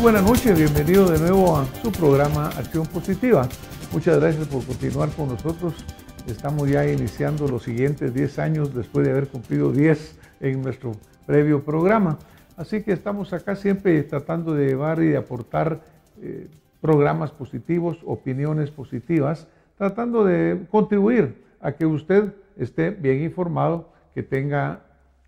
buenas noches, bienvenido de nuevo a su programa Acción Positiva. Muchas gracias por continuar con nosotros. Estamos ya iniciando los siguientes 10 años después de haber cumplido 10 en nuestro previo programa. Así que estamos acá siempre tratando de llevar y de aportar eh, programas positivos, opiniones positivas, tratando de contribuir a que usted esté bien informado, que tenga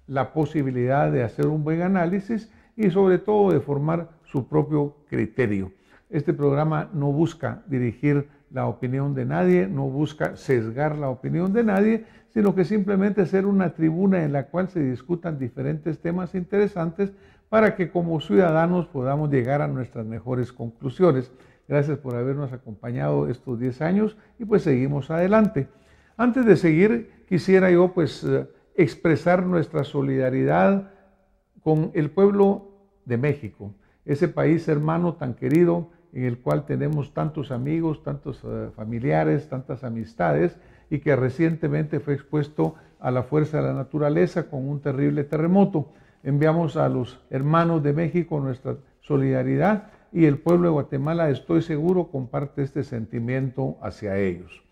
la posibilidad de hacer un buen análisis y sobre todo de formar su propio criterio. Este programa no busca dirigir la opinión de nadie, no busca sesgar la opinión de nadie, sino que simplemente ser una tribuna en la cual se discutan diferentes temas interesantes para que como ciudadanos podamos llegar a nuestras mejores conclusiones. Gracias por habernos acompañado estos 10 años y pues seguimos adelante. Antes de seguir, quisiera yo pues eh, expresar nuestra solidaridad con el pueblo de México, ese país hermano tan querido en el cual tenemos tantos amigos, tantos eh, familiares, tantas amistades y que recientemente fue expuesto a la fuerza de la naturaleza con un terrible terremoto. Enviamos a los hermanos de México nuestra solidaridad y el pueblo de Guatemala, estoy seguro, comparte este sentimiento hacia ellos.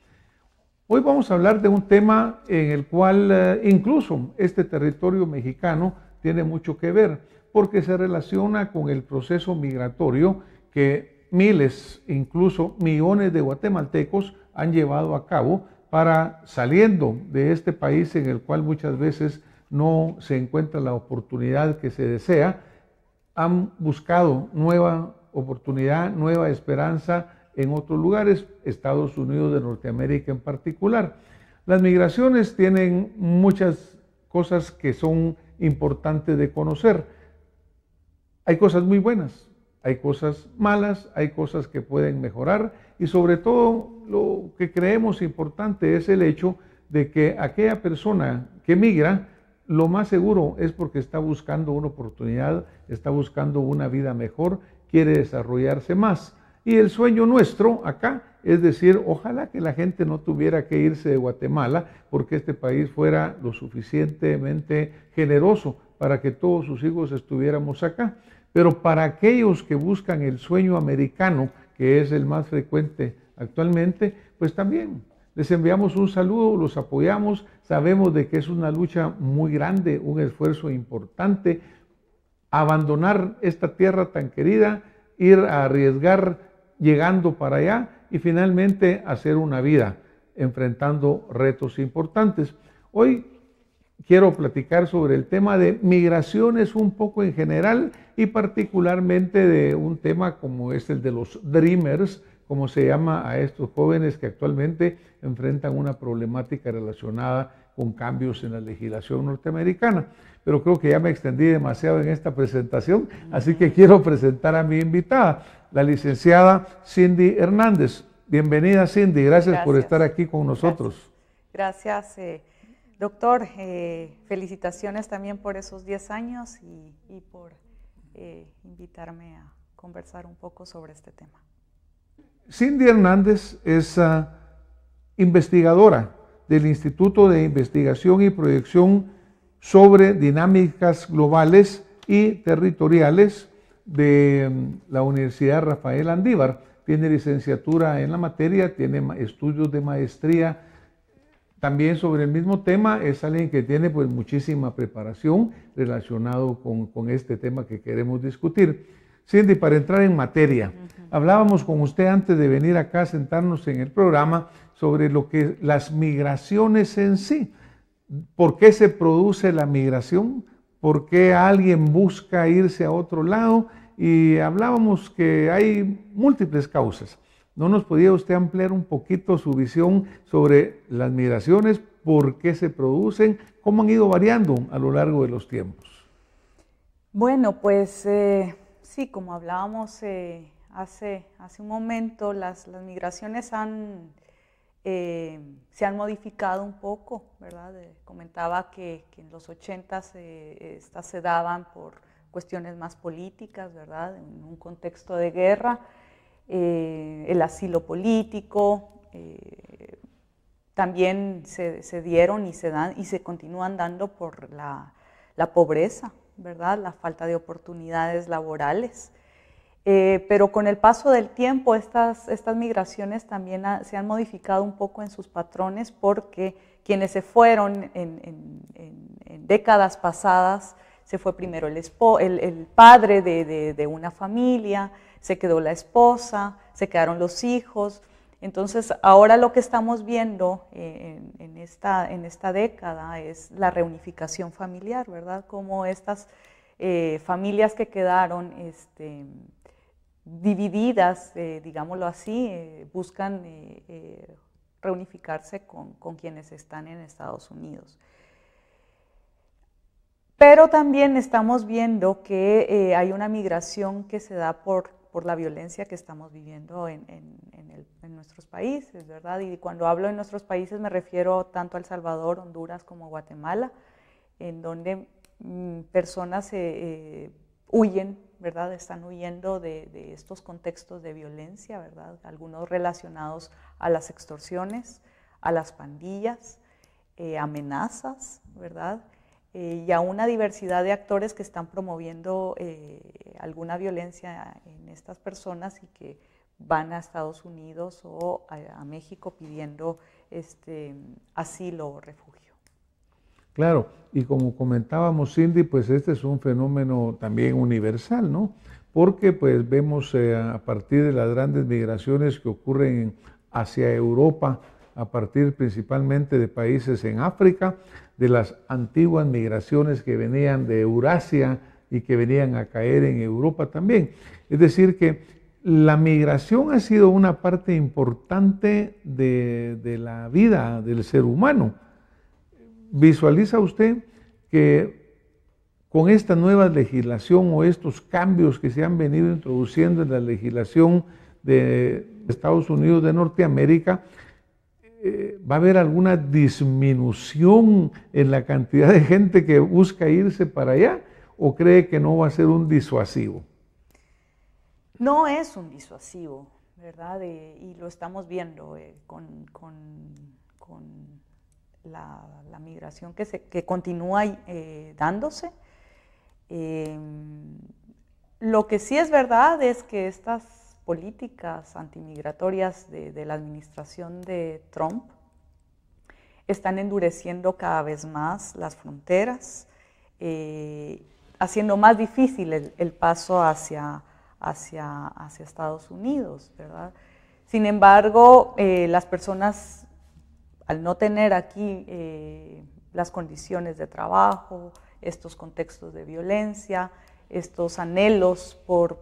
Hoy vamos a hablar de un tema en el cual eh, incluso este territorio mexicano tiene mucho que ver porque se relaciona con el proceso migratorio que miles, incluso millones de guatemaltecos han llevado a cabo para saliendo de este país en el cual muchas veces no se encuentra la oportunidad que se desea, han buscado nueva oportunidad, nueva esperanza en otros lugares, Estados Unidos de Norteamérica en particular. Las migraciones tienen muchas cosas que son importantes de conocer. Hay cosas muy buenas, hay cosas malas, hay cosas que pueden mejorar y sobre todo lo que creemos importante es el hecho de que aquella persona que migra, lo más seguro es porque está buscando una oportunidad, está buscando una vida mejor, quiere desarrollarse más. Y el sueño nuestro acá es decir, ojalá que la gente no tuviera que irse de Guatemala porque este país fuera lo suficientemente generoso para que todos sus hijos estuviéramos acá. Pero para aquellos que buscan el sueño americano, que es el más frecuente actualmente, pues también les enviamos un saludo, los apoyamos, sabemos de que es una lucha muy grande, un esfuerzo importante, abandonar esta tierra tan querida, ir a arriesgar llegando para allá y finalmente hacer una vida enfrentando retos importantes. Hoy quiero platicar sobre el tema de migraciones un poco en general y particularmente de un tema como es el de los Dreamers, como se llama a estos jóvenes que actualmente enfrentan una problemática relacionada con cambios en la legislación norteamericana. Pero creo que ya me extendí demasiado en esta presentación, así que quiero presentar a mi invitada, la licenciada Cindy Hernández. Bienvenida Cindy, gracias, por estar aquí con nosotros. Gracias. gracias eh, Doctor, eh, felicitaciones también por esos 10 años y, por eh, invitarme a conversar un poco sobre este tema. Cindy Hernández es ah, investigadora del Instituto de Investigación y Proyección sobre Dinámicas Globales y Territoriales de mm, la Universidad Rafael Andívar. Tiene licenciatura en la materia, tiene estudios de maestría también sobre el mismo tema es alguien que tiene pues muchísima preparación relacionado con, este tema que queremos discutir. Cindy, para entrar en materia, hablábamos con usted antes de venir acá a sentarnos en el programa sobre lo que las migraciones en sí. ¿Por qué se produce la migración? ¿Por qué alguien busca irse a otro lado? Y hablábamos que hay múltiples causas. ¿No nos podía usted ampliar un poquito su visión sobre las migraciones, por qué se producen, cómo han ido variando a lo largo de los tiempos? Bueno, pues eh, sí, como hablábamos eh, hace, un momento, las, migraciones eh, se han modificado un poco, ¿verdad? comentaba que, en los 80 estas se daban por cuestiones más políticas, ¿verdad? En un contexto de guerra eh, el asilo político, eh, también se, dieron y se dan y se continúan dando por la, pobreza, ¿verdad? La falta de oportunidades laborales. Eh, pero con el paso del tiempo estas, migraciones también se han modificado un poco en sus patrones porque quienes se fueron en, décadas pasadas, se fue primero el, padre de, una familia, se quedó la esposa, se quedaron los hijos. Entonces, ahora lo que estamos viendo eh, en, esta, en esta, década es la reunificación familiar, ¿verdad? Como estas eh, familias que quedaron este, divididas, eh, digámoslo así, buscan reunificarse con, con, quienes están en Estados Unidos. Pero también estamos viendo que hay una migración que se da por por la violencia que estamos viviendo en, en, en, nuestros países, ¿verdad? Y cuando hablo en nuestros países me refiero tanto a El Salvador, Honduras como Guatemala, en donde mm, personas eh, huyen, ¿verdad? Están huyendo de, de, estos contextos de violencia, ¿verdad? Algunos relacionados a las extorsiones, a las pandillas, eh, amenazas, ¿verdad? Eh, y a una diversidad de actores que están promoviendo eh, alguna violencia en estas personas y que van a Estados Unidos o a, México pidiendo este, asilo o refugio. Claro, y como comentábamos Cindy, pues este es un fenómeno también universal, ¿no? Porque pues vemos eh, a partir de las grandes migraciones que ocurren hacia Europa, a partir principalmente de países en África, de las antiguas migraciones que venían de Eurasia y que venían a caer en Europa también. Es decir, que la migración ha sido una parte importante de, la vida del ser humano. Visualiza usted que con esta nueva legislación o estos cambios que se han venido introduciendo en la legislación de Estados Unidos de Norteamérica, va a haber alguna disminución en la cantidad de gente que busca irse para allá o cree que no va a ser un disuasivo? No es un disuasivo, ¿verdad? Eh, y lo estamos viendo eh, con, la, migración que, se, que continúa eh, dándose. Em, lo que sí es verdad es que estas políticas antimigratorias de, la administración de Trump están endureciendo cada vez más las fronteras, eh, haciendo más difícil el, paso hacia, hacia, hacia, Estados Unidos, ¿verdad? Sin embargo, eh, las personas, al no tener aquí eh, las condiciones de trabajo, estos contextos de violencia, estos anhelos por,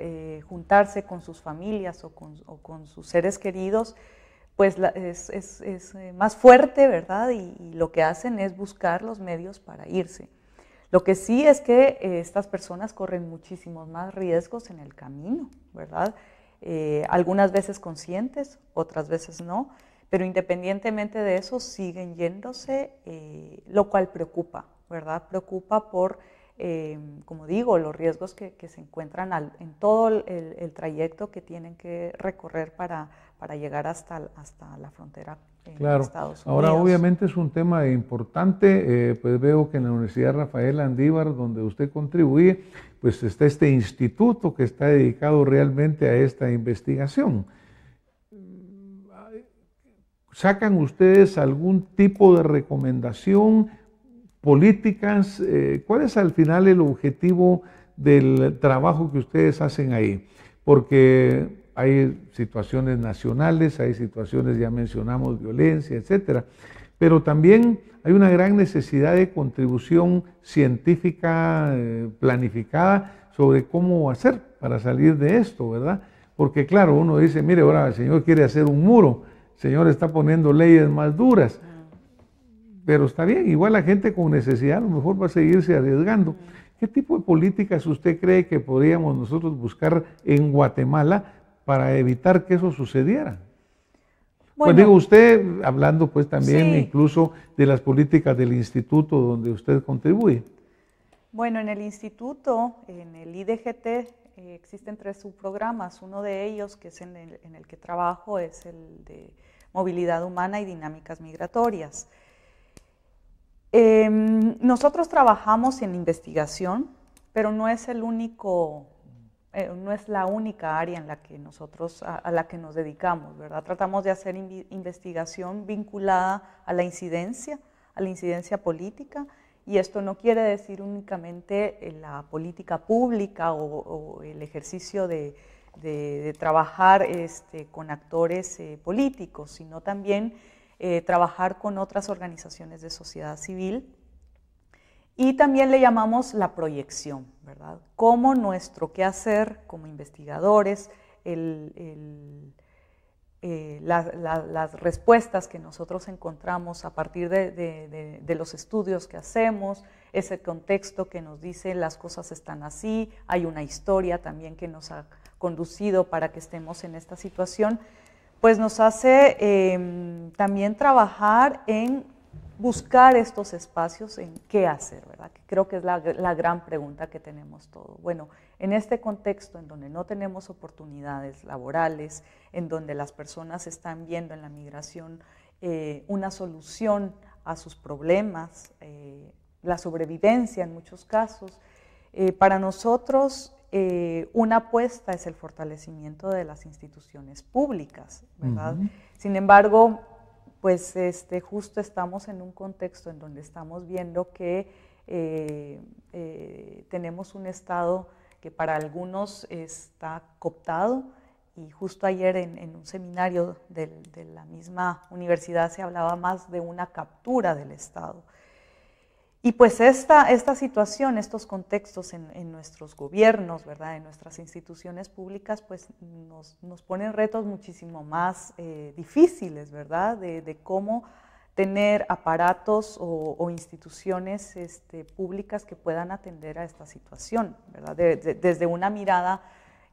eh, juntarse con sus familias o con, sus seres queridos, pues es, eh, más fuerte, ¿verdad? Y, lo que hacen es buscar los medios para irse. Lo que sí es que eh, estas personas corren muchísimos más riesgos en el camino, ¿verdad? algunas veces conscientes, otras veces no, pero independientemente de eso siguen yéndose, lo cual preocupa, ¿verdad? Preocupa por eh, como digo, los riesgos que, se encuentran en todo el, trayecto que tienen que recorrer para, llegar hasta, hasta la frontera en Estados Unidos. Ahora, obviamente es un tema importante, eh, pues veo que en la Universidad Rafael Andívar, donde usted contribuye, pues está este instituto que está dedicado realmente a esta investigación. ¿Sacan ustedes algún tipo de recomendación? políticas, eh, ¿cuál es al final el objetivo del trabajo que ustedes hacen ahí? Porque hay situaciones nacionales, hay situaciones, ya mencionamos, violencia, etcétera, pero también hay una gran necesidad de contribución científica eh, planificada sobre cómo hacer para salir de esto, ¿verdad? Porque claro, uno dice, mire, ahora el Señor quiere hacer un muro, el Señor está poniendo leyes más duras pero está bien, igual la gente con necesidad a lo mejor va a seguirse arriesgando. ¿Qué tipo de políticas usted cree que podríamos nosotros buscar en Guatemala para evitar que eso sucediera? Pues bueno, pues digo, usted hablando pues también incluso de las políticas del instituto donde usted contribuye. Bueno, en el instituto, en el IDGT, eh, existen tres subprogramas. Uno de ellos, que es el, en el, que trabajo, es el de movilidad humana y dinámicas migratorias. Em, nosotros trabajamos en investigación, pero no es el único, eh, no es la única área en la que nosotros a, la que nos dedicamos, ¿verdad? Tratamos de hacer investigación vinculada a la incidencia, a la incidencia política, y esto no quiere decir únicamente eh, la política pública o, el ejercicio de, trabajar este, con actores eh, políticos, sino también eh, trabajar con otras organizaciones de sociedad civil. Y también le llamamos la proyección, ¿verdad? Cómo nuestro hacer como investigadores, eh, las respuestas que nosotros encontramos a partir de, de, los estudios que hacemos, ese contexto que nos dice las cosas están así, hay una historia también que nos ha conducido para que estemos en esta situación, pues nos hace em, también trabajar en buscar estos espacios en qué hacer, ¿verdad? Que creo que es la, gran pregunta que tenemos todos. Bueno, en este contexto en donde no tenemos oportunidades laborales, en donde las personas están viendo en la migración eh, una solución a sus problemas, eh, la sobrevivencia en muchos casos, eh, para nosotros eh, una apuesta es el fortalecimiento de las instituciones públicas, ¿verdad? Sin embargo, pues este, justo estamos en un contexto en donde estamos viendo que eh, eh, tenemos un Estado que para algunos está cooptado y justo ayer en, un seminario de la misma universidad se hablaba más de una captura del Estado. Y pues esta, esta situación, estos contextos en, nuestros gobiernos, ¿verdad? en nuestras instituciones públicas, pues nos, nos ponen retos muchísimo más eh, difíciles, ¿verdad? De, cómo tener aparatos o, instituciones este, públicas que puedan atender a esta situación, ¿verdad? desde una mirada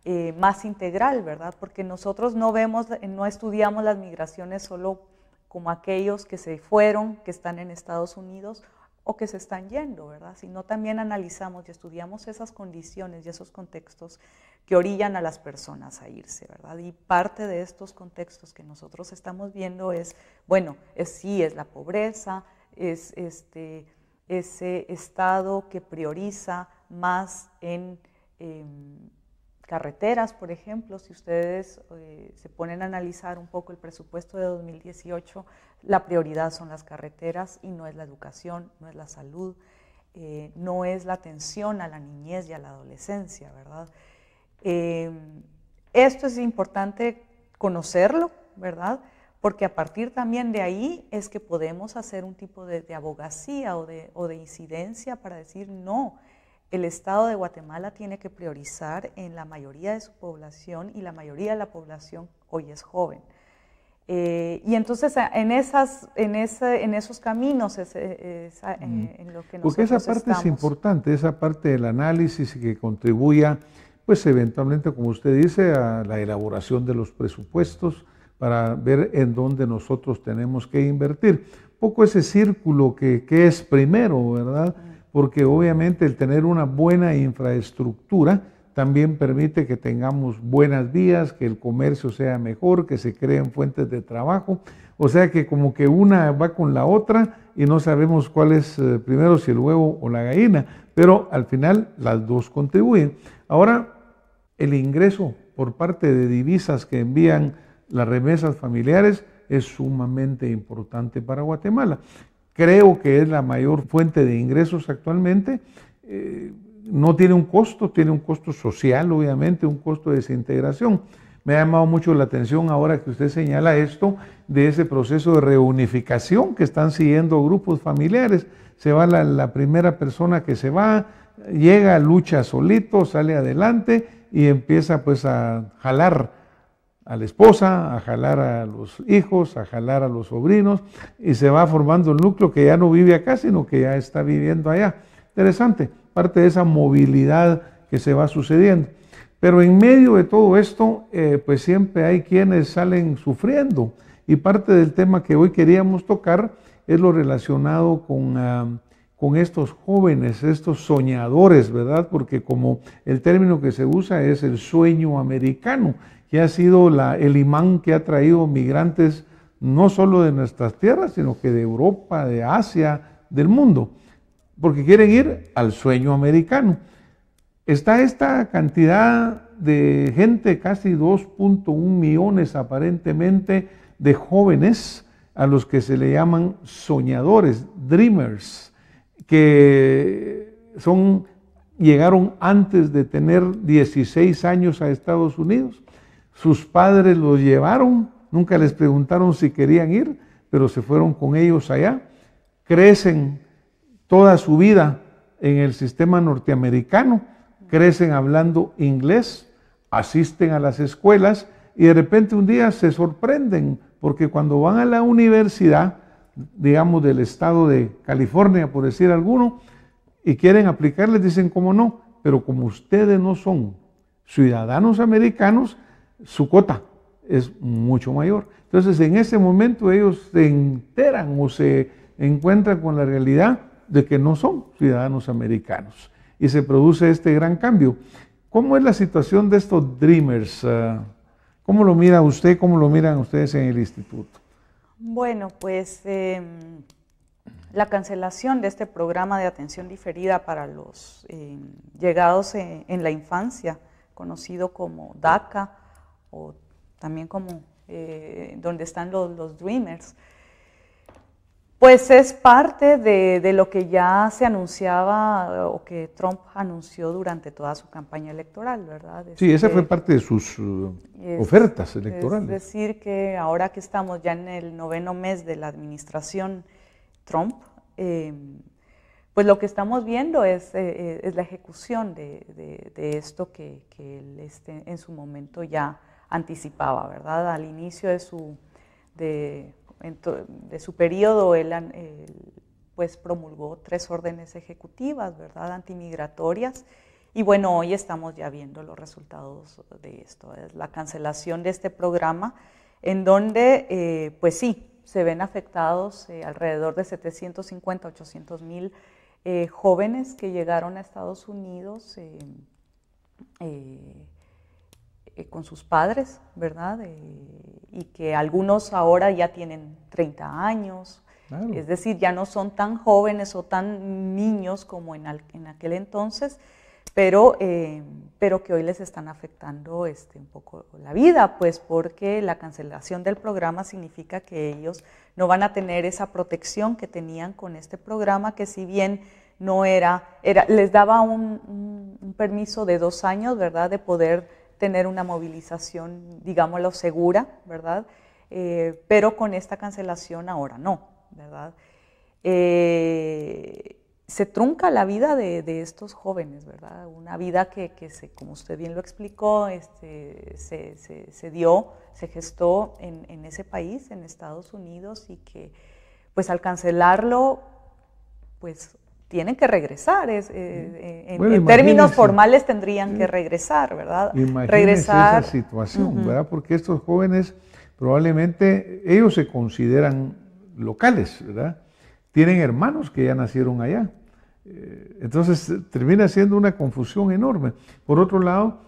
eh, más integral, ¿verdad? Porque nosotros no vemos, no estudiamos las migraciones solo como aquellos que se fueron, que están en Estados Unidos, o que se están yendo, ¿verdad? Si no también analizamos y estudiamos esas condiciones y esos contextos que orillan a las personas a irse, ¿verdad? Y parte de estos contextos que nosotros estamos viendo es, bueno, es, sí, es la pobreza, es este, ese estado que prioriza más en... Em, carreteras, por ejemplo, si ustedes eh, se ponen a analizar un poco el presupuesto de 2018, la prioridad son las carreteras y no es la educación, no es la salud, eh, no es la atención a la niñez y a la adolescencia, ¿verdad? Em, esto es importante conocerlo, ¿verdad? Porque a partir también de ahí es que podemos hacer un tipo de, abogacía o de incidencia para decir no el Estado de Guatemala tiene que priorizar en la mayoría de su población y la mayoría de la población hoy es joven. Eh, y entonces en, esas, en, en esos caminos es, eh, en, lo que Porque esa parte es importante, esa parte del análisis que contribuya, pues eventualmente, como usted dice, a la elaboración de los presupuestos para ver en dónde nosotros tenemos que invertir. Poco ese círculo que, que es primero, ¿verdad? porque obviamente el tener una buena infraestructura también permite que tengamos buenas vías, que el comercio sea mejor, que se creen fuentes de trabajo. O sea que como que una va con la otra y no sabemos cuál es eh, primero, si el huevo o la gallina, pero al final las dos contribuyen. Ahora, el ingreso por parte de divisas que envían las remesas familiares es sumamente importante para Guatemala creo que es la mayor fuente de ingresos actualmente. Eh, no tiene un costo, tiene un costo social, obviamente, un costo de desintegración. Me ha llamado mucho la atención ahora que usted señala esto de ese proceso de reunificación que están siguiendo grupos familiares. Se va la, la primera persona que se va, llega, lucha solito, sale adelante y empieza pues a jalar a la esposa, a jalar a los hijos, a jalar a los sobrinos, y se va formando el núcleo que ya no vive acá, sino que ya está viviendo allá. Interesante, parte de esa movilidad que se va sucediendo. Pero en medio de todo esto, eh, pues siempre hay quienes salen sufriendo. Y parte del tema que hoy queríamos tocar es lo relacionado con, ah, con estos jóvenes, estos soñadores, ¿verdad? Porque como el término que se usa es el sueño americano que ha sido la, el imán que ha traído migrantes no solo de nuestras tierras, sino que de Europa, de Asia, del mundo, porque quieren ir al sueño americano. Está esta cantidad de gente, casi 2.1 millones aparentemente, de jóvenes a los que se le llaman soñadores, dreamers, que son, llegaron antes de tener 16 años a Estados Unidos sus padres los llevaron, nunca les preguntaron si querían ir, pero se fueron con ellos allá. Crecen toda su vida en el sistema norteamericano, crecen hablando inglés, asisten a las escuelas y de repente un día se sorprenden porque cuando van a la universidad, digamos del estado de California, por decir alguno, y quieren aplicarles, dicen como no, pero como ustedes no son ciudadanos americanos, su cuota es mucho mayor. Entonces, en ese momento ellos se enteran o se encuentran con la realidad de que no son ciudadanos americanos y se produce este gran cambio. ¿Cómo es la situación de estos Dreamers? Ah, ¿Cómo lo mira usted? ¿Cómo lo miran ustedes en el instituto? Bueno, pues em, la cancelación de este programa de atención diferida para los em, llegados e, en, la infancia, conocido como DACA, o también como eh, donde están los, Dreamers, pues es parte de, lo que ya se anunciaba o que Trump anunció durante toda su campaña electoral, ¿verdad? sí, esa este, fue parte de sus uh, ofertas electorales. Es decir, que ahora que estamos ya en el noveno mes de la administración Trump, em, pues lo que estamos viendo es, eh, eh, la ejecución de, esto que, él este, en su momento ya anticipaba, ¿verdad? Al inicio de su, de, su periodo, él, pues promulgó tres órdenes ejecutivas, ¿verdad? Antimigratorias. Y bueno, hoy estamos ya viendo los resultados de esto, es la cancelación de este programa, en donde, eh, pues sí, se ven afectados eh, alrededor de 750, 800 mil eh, jóvenes que llegaron a Estados Unidos con sus padres, ¿verdad? Eh, y que algunos ahora ya tienen 30 años, es decir, ya no son tan jóvenes o tan niños como en, en aquel entonces, pero, eh, pero que hoy les están afectando este, un poco la vida, pues porque la cancelación del programa significa que ellos no van a tener esa protección que tenían con este programa, que si bien no era, era les daba un, permiso de dos años, ¿verdad?, de poder tener una movilización, digámoslo, segura, ¿verdad? Eh, pero con esta cancelación ahora no, ¿verdad? Eh, se trunca la vida de, estos jóvenes, ¿verdad? Una vida que, se, como usted bien lo explicó, este, se, dio, se gestó en, en, ese país, en Estados Unidos, y que pues al cancelarlo, pues tienen que regresar, eh, eh, en, términos formales tendrían que regresar, ¿verdad? Regresar. esa situación, ¿verdad? Porque estos jóvenes probablemente, ellos se consideran locales, ¿verdad? Tienen hermanos que ya nacieron allá. Eh, entonces termina siendo una confusión enorme. Por otro lado,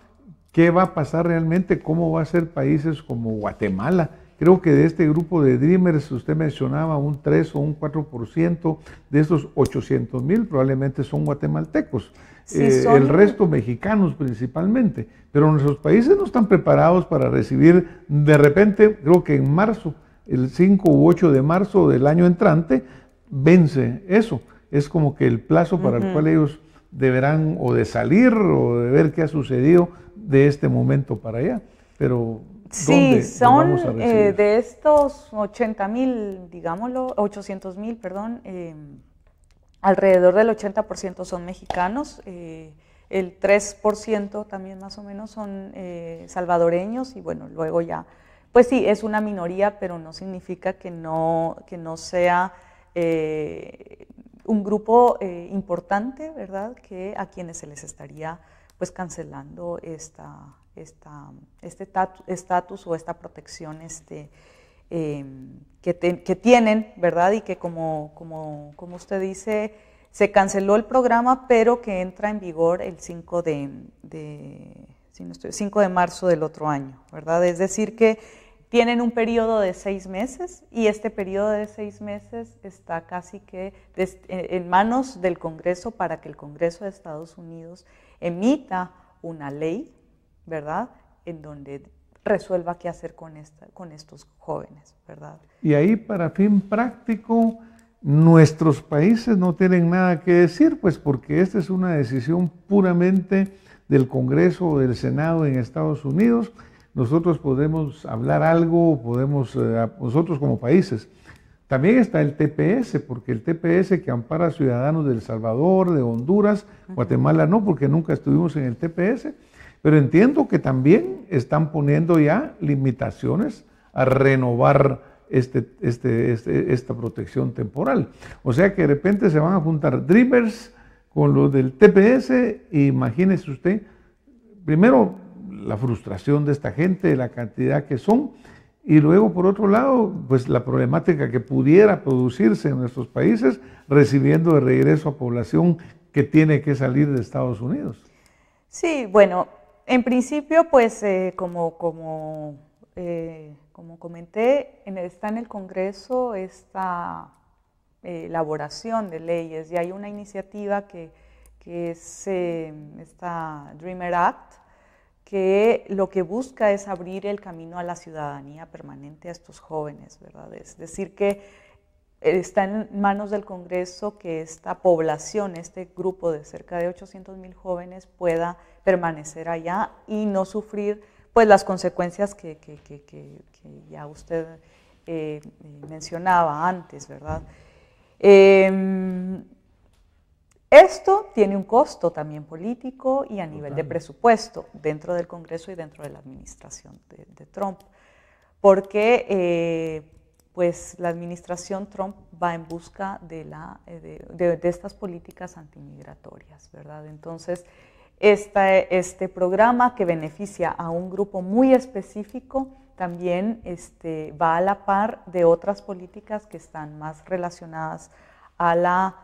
¿qué va a pasar realmente? ¿Cómo va a ser países como Guatemala? Creo que de este grupo de Dreamers, usted mencionaba un 3 o un 4% de esos 800 mil probablemente son guatemaltecos. Eh, el resto mexicanos principalmente. Pero nuestros países no están preparados para recibir de repente, creo que en marzo, el 5 u 8 de marzo del año entrante, vence eso. Es como que el plazo para el cual ellos deberán o de salir o de ver qué ha sucedido de este momento para allá. Pero Sí, son eh, de estos 80 mil, digámoslo, 800 mil, perdón, eh, alrededor del 80% son mexicanos, eh, el 3% también más o menos son salvadoreños y bueno, luego ya, pues sí, es una minoría, pero no significa que no, que no sea un grupo importante, ¿verdad?, que a quienes se les estaría pues cancelando esta esta, este estatus o esta protección este, em, que, tienen, ¿verdad? Y que como, como, como, usted dice, se canceló el programa, pero que entra en vigor el 5 de, 5 de marzo del otro año, ¿verdad? Es decir, que tienen un periodo de seis meses y este periodo de seis meses está casi que eh, en manos del Congreso para que el Congreso de Estados Unidos emita una ley ¿verdad? En donde resuelva qué hacer con, con estos jóvenes, ¿verdad? Y ahí para fin práctico, nuestros países no tienen nada que decir, pues porque esta es una decisión puramente del Congreso o del Senado en Estados Unidos. Nosotros podemos hablar algo, podemos, eh, nosotros como países. También está el TPS, porque el TPS que ampara a ciudadanos de El Salvador, de Honduras, Guatemala no, porque nunca estuvimos en el TPS, pero entiendo que también están poniendo ya limitaciones a renovar este, este, este, esta protección temporal. O sea que de repente se van a juntar drivers con los del TPS. imagínese usted, primero, la frustración de esta gente, la cantidad que son, y luego, por otro lado, pues la problemática que pudiera producirse en nuestros países recibiendo de regreso a población que tiene que salir de Estados Unidos. Sí, bueno, en principio, pues eh, como, como, eh, como comenté, está en el Congreso esta eh, elaboración de leyes y hay una iniciativa que, que es em, esta Dreamer Act, que lo que busca es abrir el camino a la ciudadanía permanente a estos jóvenes, ¿verdad? Es decir, que está en manos del Congreso que esta población, este grupo de cerca de 800 mil jóvenes pueda permanecer allá y no sufrir pues las consecuencias que, ya usted eh, mencionaba antes, ¿verdad? Em, esto tiene un costo también político y a nivel de presupuesto dentro del Congreso y dentro de la administración de, Trump, porque eh, pues la administración Trump va en busca de, eh, estas políticas antimigratorias, ¿verdad? Entonces, este programa que beneficia a un grupo muy específico también este, va a la par de otras políticas que están más relacionadas a la,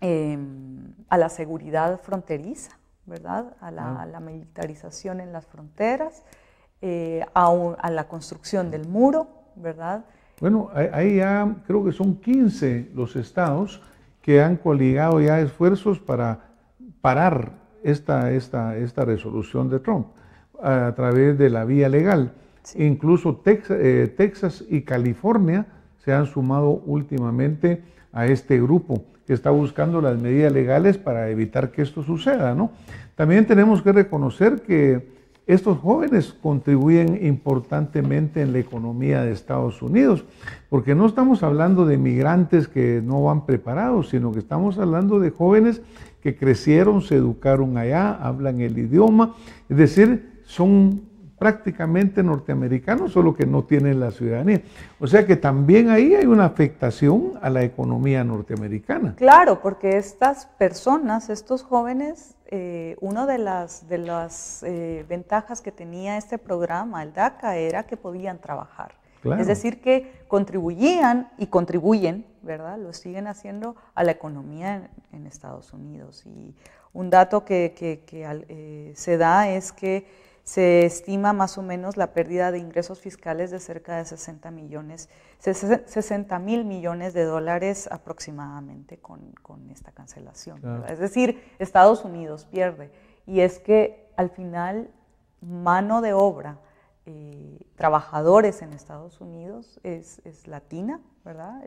em, seguridad fronteriza, ¿verdad? Ah. A la, militarización en las fronteras, eh, a la construcción del muro, ¿verdad? Bueno, ahí ya creo que son 15 los estados que han coligado ya esfuerzos para parar esta, esta, esta resolución de Trump a, través de la vía legal. Incluso Texas, eh, Texas y California se han sumado últimamente a este grupo que está buscando las medidas legales para evitar que esto suceda, ¿no? También tenemos que reconocer que estos jóvenes contribuyen importantemente en la economía de Estados Unidos, porque no estamos hablando de migrantes que no van preparados, sino que estamos hablando de jóvenes que crecieron, se educaron allá, hablan el idioma, es decir, son prácticamente norteamericanos, solo que no tienen la ciudadanía. O sea que también ahí hay una afectación a la economía norteamericana. Claro, porque estas personas, estos jóvenes, eh, una de las, de las eh, ventajas que tenía este programa, el DACA, era que podían trabajar. Es decir, que contribuían y contribuyen, ¿verdad? Lo siguen haciendo a la economía en, Estados Unidos. Y un dato que, eh, se da es que se estima más o menos la pérdida de ingresos fiscales de cerca de 60 millones, 60 mil millones de dólares aproximadamente con, esta cancelación. Es decir, Estados Unidos pierde. Y es que al final, mano de obra, eh, trabajadores en Estados Unidos es, latina, ¿verdad?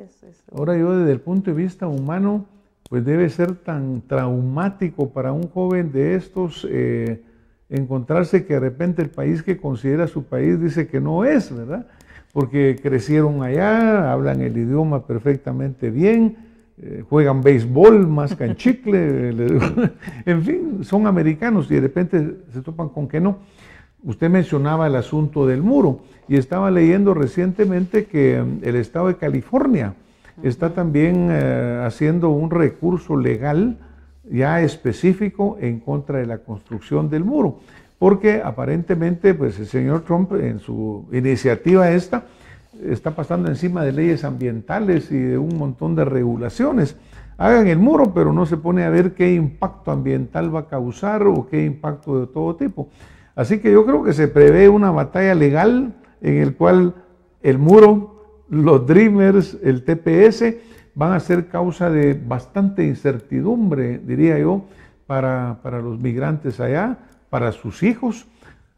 Ahora yo desde el punto de vista humano, pues debe ser tan traumático para un joven de estos. Eh, encontrarse que de repente el país que considera su país dice que no es, ¿verdad? Porque crecieron allá, hablan el idioma perfectamente bien, eh, juegan béisbol más que en chicle, eh, en fin, son americanos y de repente se topan con que no. Usted mencionaba el asunto del muro y estaba leyendo recientemente que mm, el estado de California está también eh, haciendo un recurso legal ya específico en contra de la construcción del muro, porque aparentemente pues, el señor Trump en su iniciativa esta está pasando encima de leyes ambientales y de un montón de regulaciones. Hagan el muro, pero no se pone a ver qué impacto ambiental va a causar o qué impacto de todo tipo. Así que yo creo que se prevé una batalla legal en el cual el muro, los Dreamers, el TPS, van a ser causa de bastante incertidumbre, diría yo, para, los migrantes allá, para sus hijos.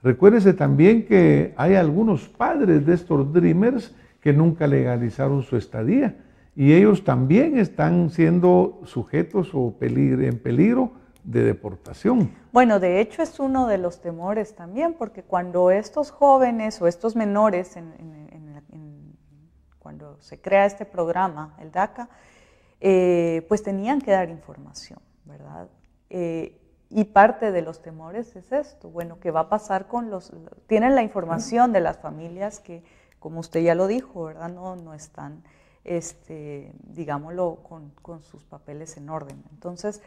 Recuérdese también que hay algunos padres de estos Dreamers que nunca legalizaron su estadía y ellos también están siendo sujetos o en peligro de deportación. Bueno, de hecho es uno de los temores también, porque cuando estos jóvenes o estos menores en, se crea este programa, el DACA, eh, pues tenían que dar información, ¿verdad? Eh, y parte de los temores es esto, bueno, ¿qué va a pasar con los... Tienen la información de las familias que, como usted ya lo dijo, ¿verdad? No, no están, este, digámoslo, con, con sus papeles en orden. Entonces,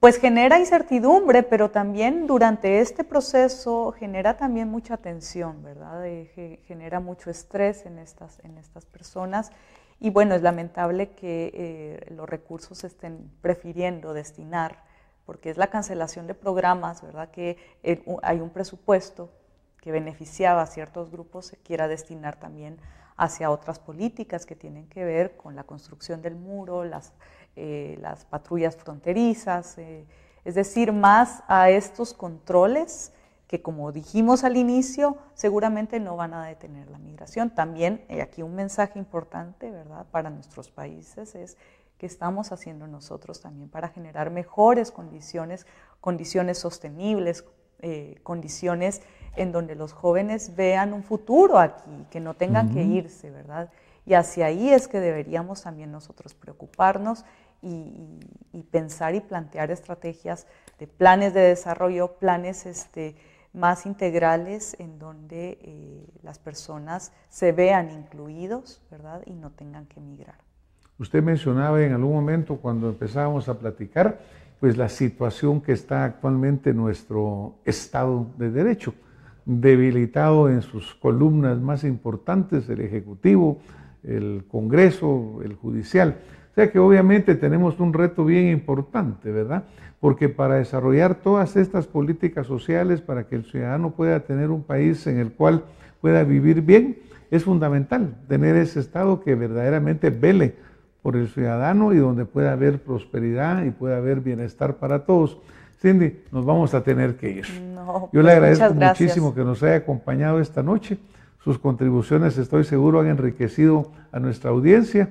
pues genera incertidumbre, pero también durante este proceso genera también mucha tensión, ¿verdad? Eh, genera mucho estrés en estas, en estas personas. Y bueno, es lamentable que eh, los recursos estén prefiriendo destinar, porque es la cancelación de programas, ¿verdad? Que eh, hay un presupuesto que beneficiaba a ciertos grupos, se quiera destinar también hacia otras políticas que tienen que ver con la construcción del muro, las, eh, las patrullas fronterizas, eh, es decir, más a estos controles que como dijimos al inicio, seguramente no van a detener la migración. También, hay eh, aquí un mensaje importante, ¿verdad?, para nuestros países es que estamos haciendo nosotros también para generar mejores condiciones, condiciones sostenibles, condiciones en donde los jóvenes vean un futuro aquí, que no tengan que irse, ¿verdad? Y hacia ahí es que deberíamos también nosotros preocuparnos y, pensar y plantear estrategias de planes de desarrollo, planes este, más integrales en donde eh, las personas se vean incluidos ¿verdad? y no tengan que migrar. Usted mencionaba en algún momento cuando empezábamos a platicar pues la situación que está actualmente nuestro Estado de Derecho, debilitado en sus columnas más importantes, el Ejecutivo, el Congreso, el Judicial sea que obviamente tenemos un reto bien importante, ¿verdad? Porque para desarrollar todas estas políticas sociales, para que el ciudadano pueda tener un país en el cual pueda vivir bien, es fundamental tener ese Estado que verdaderamente vele por el ciudadano y donde pueda haber prosperidad y pueda haber bienestar para todos. Cindy, nos vamos a tener que ir. Yo le pues, agradezco muchísimo que nos haya acompañado esta noche. Sus contribuciones, estoy seguro, han enriquecido a nuestra audiencia.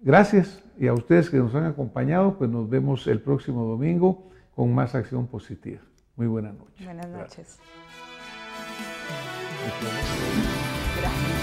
Gracias y a ustedes que nos han acompañado, pues nos vemos el próximo domingo con más acción positiva. Muy buenas noches. Buenas noches. Gracias.